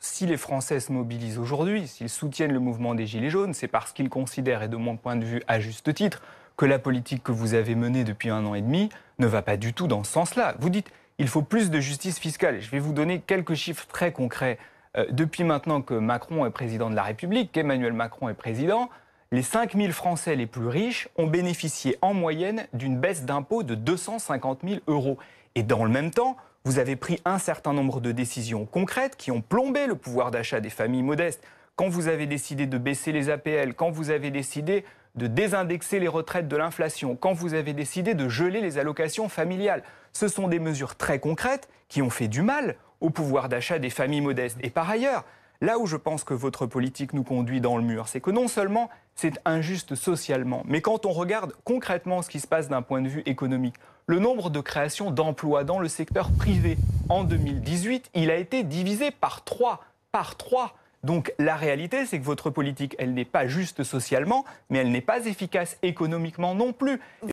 si les Français se mobilisent aujourd'hui, s'ils soutiennent le mouvement des Gilets jaunes, c'est parce qu'ils considèrent, et de mon point de vue à juste titre, que la politique que vous avez menée depuis un an et demi ne va pas du tout dans ce sens-là. Vous dites, il faut plus de justice fiscale. Je vais vous donner quelques chiffres très concrets. Euh, depuis maintenant que Macron est président de la République, qu'Emmanuel Macron est président, les 5 000 Français les plus riches ont bénéficié en moyenne d'une baisse d'impôt de 250 000 euros. Et dans le même temps, vous avez pris un certain nombre de décisions concrètes qui ont plombé le pouvoir d'achat des familles modestes. Quand vous avez décidé de baisser les APL, quand vous avez décidé de désindexer les retraites de l'inflation, quand vous avez décidé de geler les allocations familiales, ce sont des mesures très concrètes qui ont fait du mal au pouvoir d'achat des familles modestes. Et par ailleurs, Là où je pense que votre politique nous conduit dans le mur, c'est que non seulement c'est injuste socialement, mais quand on regarde concrètement ce qui se passe d'un point de vue économique, le nombre de créations d'emplois dans le secteur privé en 2018, il a été divisé par trois, par 3. Donc la réalité, c'est que votre politique, elle n'est pas juste socialement, mais elle n'est pas efficace économiquement non plus.